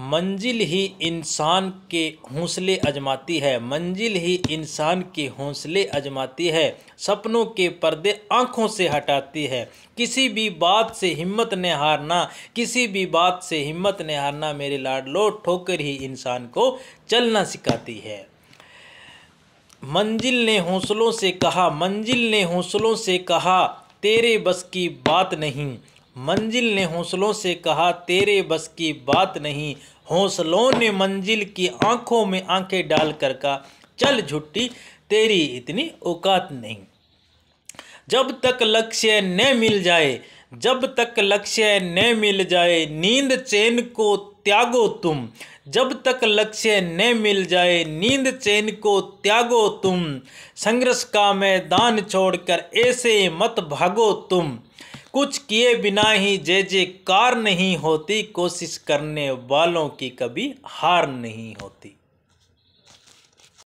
मंजिल ही इंसान के हौसले अजमाती है मंजिल ही इंसान के हौसले आजमाती है सपनों के पर्दे आँखों से हटाती है किसी भी बात से हिम्मत ने हारना किसी भी बात से हिम्मत ने हारना मेरे लाडलो ठोकर ही इंसान को चलना सिखाती है मंजिल ने हौसलों से कहा मंजिल ने हौसलों से कहा तेरे बस की बात नहीं मंजिल ने हौसलों से कहा तेरे बस की बात नहीं हौसलों ने मंजिल की आंखों में आंखें डालकर कहा चल झुट्टी तेरी इतनी औकात नहीं जब तक लक्ष्य न मिल जाए जब तक लक्ष्य न मिल जाए नींद चैन को त्यागो तुम जब तक लक्ष्य न मिल जाए नींद चैन को त्यागो तुम संघर्ष का मैदान छोड़कर ऐसे मत भागो तुम कुछ किए बिना ही जय जयकार नहीं होती कोशिश करने वालों की कभी हार नहीं होती